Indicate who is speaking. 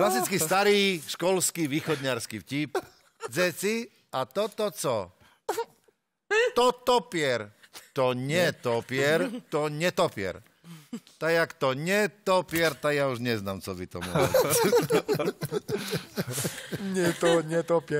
Speaker 1: Klasický
Speaker 2: starý školský východňarský vtip. Dzeci, a toto co? To topier. To netopier, to netopier. Tak jak to netopier, tak ja už neznám, co by to mohlo. Nie to, nie to pier.